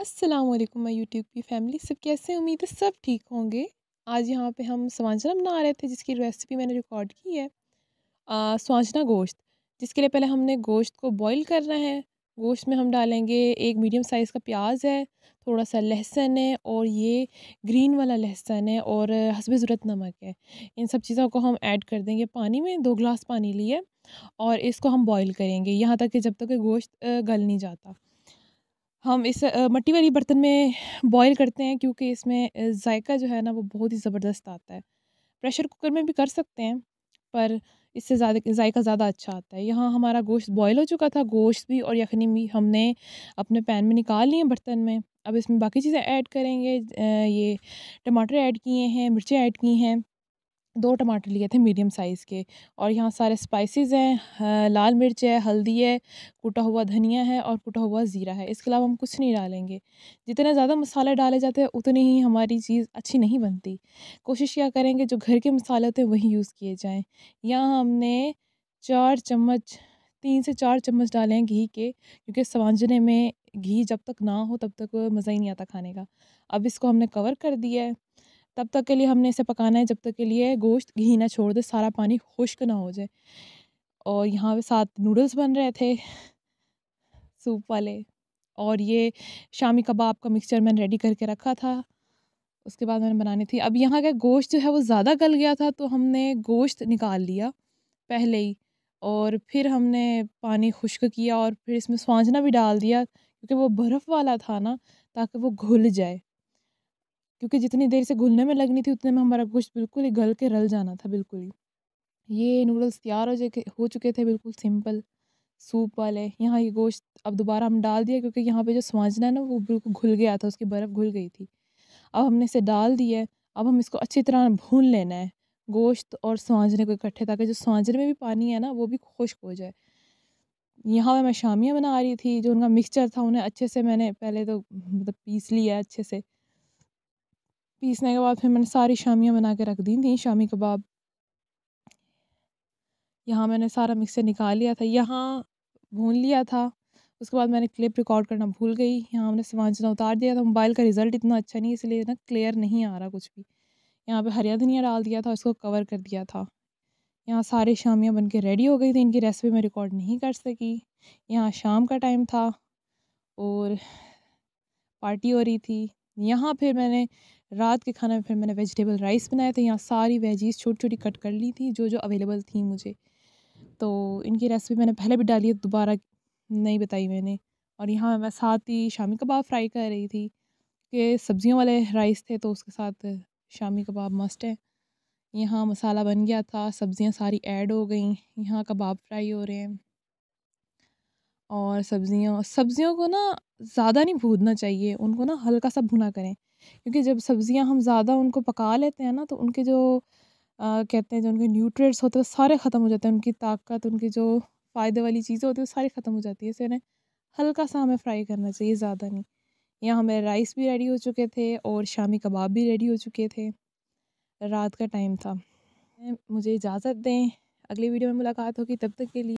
अस्सलाम वालेकुम my YouTube की फैमिली सब कैसे उम्मीद है सब ठीक होंगे आज यहाँ पे हम स्वांजना बना रहे थे जिसकी रेसिपी मैंने रिकॉर्ड की है सवाजना गोश्त जिसके लिए पहले हमने गोश्त को बॉईल करना है गोश्त में हम डालेंगे एक मीडियम साइज़ का प्याज है थोड़ा सा लहसुन है और ये ग्रीन वाला लहसुन है और हसब ज़रूरत नमक है इन सब चीज़ों को हम ऐड कर देंगे पानी में दो ग्लास पानी लिए और इसको हम बॉईल करेंगे यहाँ तक कि जब तक गोश्त गल नहीं जाता हम इस मट्टी वाली बर्तन में बॉईल करते हैं क्योंकि इसमें जायका जो है ना वो बहुत ही ज़बरदस्त आता है प्रेशर कुकर में भी कर सकते हैं पर इससे ज़्यादा जायका ज़्यादा अच्छा आता है यहाँ हमारा गोश्त बॉयल हो चुका था गोश्त भी और यखनी भी हमने अपने पैन में निकाल लिए बर्तन में अब इसमें बाकी चीज़ें ऐड करेंगे ये टमाटर ऐड किए हैं मिर्चें ऐड की हैं दो टमाटर लिए थे मीडियम साइज़ के और यहाँ सारे स्पाइसेस हैं लाल मिर्च है हल्दी है कुटा हुआ धनिया है और कुटा हुआ ज़ीरा है इसके अलावा हम कुछ नहीं डालेंगे जितने ज़्यादा मसाले डाले जाते हैं उतनी ही हमारी चीज़ अच्छी नहीं बनती कोशिश क्या करेंगे जो घर के मसाले होते हैं वही यूज़ किए जाएँ यहाँ हमने चार चम्मच तीन से चार चम्मच डाले हैं घी के क्योंकि सवांजने में घी जब तक ना हो तब तक मज़ा ही नहीं आता खाने का अब इसको हमने कवर कर दिया है तब तक के लिए हमने इसे पकाना है जब तक के लिए गोश्त घी ना छोड़ दे सारा पानी खुश्क ना हो जाए और यहाँ पे साथ नूडल्स बन रहे थे सूप वाले और ये शामी कबाब का मिक्सचर मैंने रेडी करके रखा था उसके बाद मैंने बनानी थी अब यहाँ का गोश्त जो है वो ज़्यादा गल गया था तो हमने गोश्त निकाल लिया पहले ही और फिर हमने पानी खुश्क किया और फिर इसमें स्वांजना भी डाल दिया क्योंकि वो बर्फ़ वाला था ना ताकि वो घुल जाए क्योंकि जितनी देर से घुलने में लगनी थी उतने में हमारा गोश्त बिल्कुल ही गल के रल जाना था बिल्कुल ही ये नूडल्स तैयार हो जाके हो चुके थे बिल्कुल सिंपल सूप वाले यहाँ ये गोश्त अब दोबारा हम डाल दिया क्योंकि यहाँ पे जो समझना है ना वो बिल्कुल घुल गया था उसकी बर्फ़ घुल गई थी अब हमने इसे डाल दिया है अब हम इसको अच्छी तरह भून लेना है गोश्त और समझने को इकट्ठे ताकि जो समझने में भी पानी है ना वो भी खुश्क हो जाए यहाँ पर मैं शामियाँ बना रही थी जो उनका मिक्सचर था उन्हें अच्छे से मैंने पहले तो मतलब पीस लिया अच्छे से पीसने के बाद फिर मैंने सारी शामियाँ बना के रख दी थी शामी कबाब यहाँ मैंने सारा मिक्सर निकाल लिया था यहाँ भून लिया था उसके बाद मैंने क्लिप रिकॉर्ड करना भूल गई यहाँ हमने जितना उतार दिया था मोबाइल का रिज़ल्ट इतना अच्छा नहीं इसलिए ना क्लियर नहीं आ रहा कुछ भी यहाँ पे हरिया धनिया डाल दिया था उसको कवर कर दिया था यहाँ सारे शामियाँ बन के रेडी हो गई थी इनकी रेसिपी मैं रिकॉर्ड नहीं कर सकी यहाँ शाम का टाइम था और पार्टी हो रही थी यहाँ फिर मैंने रात के खाना में फिर मैंने वेजिटेबल राइस बनाया था यहाँ सारी वेजीज़ छोटी छोटी कट कर ली थी जो जो अवेलेबल थी मुझे तो इनकी रेसिपी मैंने पहले भी डाली है दोबारा नहीं बताई मैंने और यहाँ मैं साथ ही शामी कबाब फ्राई कर रही थी कि सब्जियों वाले राइस थे तो उसके साथ शामी कबाब मस्ट है यहाँ मसाला बन गया था सब्ज़ियाँ सारी ऐड हो गई यहाँ कबाब फ्राई हो रहे हैं और सब्ज़ियों सब्ज़ियों को ना ज़्यादा नहीं भूनना चाहिए उनको ना हल्का सा भुना करें क्योंकि जब सब्ज़ियाँ हम ज़्यादा उनको पका लेते हैं ना तो उनके जो आ, कहते हैं जो उनके न्यूट्रिएंट्स होते हैं सारे ख़त्म हो जाते हैं उनकी ताकत उनकी जो फ़ायदे वाली चीज़ें होती है वो सारी ख़त्म हो जाती है इसे उन्हें हल्का सा हमें फ्राई करना चाहिए ज़्यादा नहीं यहाँ हमारे राइस भी रेडी हो चुके थे और शामी कबाब भी रेडी हो चुके थे रात का टाइम था मुझे इजाज़त दें अगली वीडियो में मुलाकात होगी तब तक के लिए